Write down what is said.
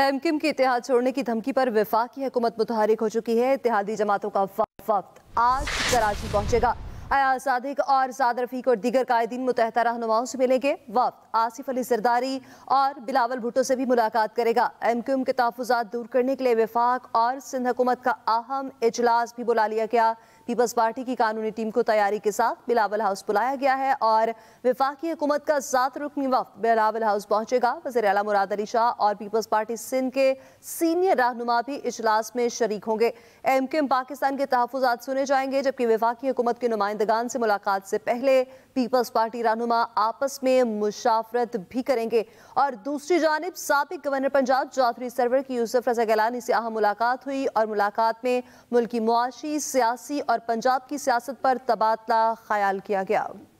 M किम की इतिहाद छोड़ने की धमकी पर विफाक की हुकूमत मुतहरिक हो चुकी है इतिहादी जमातों का वक्त आज कराची पहुंचेगा अयाज सादिक और साद रफीक और दीगर कायदीन मुतहद रहनुमाओं से मिलेंगे वक्त आसिफ अली जरदारी और बिलावल भुटो से भी मुलाकात करेगा एम क्यू एम के तहफात दूर करने के लिए विफाक और सिंध हुकूमत का अहम इजलास भी बुला लिया गया पीपल्स पार्टी की कानूनी टीम को तैयारी के साथ बिलावल हाउस बुलाया गया है और विफाकी हुकूमत का सात रुकनी वफ बिलावल हाउस पहुंचेगा वजे अला मुराद अली शाह और पीपल्स पार्टी सिंध के सीनियर रहनुमा भी इजलास में शरीक होंगे एम क्यू एम पाकिस्तान के तहफात सुने जाएंगे जबकि विफाकी हुकूमत के नुमाइंदे नुमाइंदगान से मुलाकात से पहले पीपल्स पार्टी रहनुमा आपस में मुशाफरत भी करेंगे और दूसरी जानब सबक गवर्नर पंजाब चौधरी सरवर की यूसुफ रजा गलानी से अहम मुलाकात हुई और मुलाकात में मुल्की मुआशी सियासी और पंजाब की सियासत पर तबादला ख्याल किया गया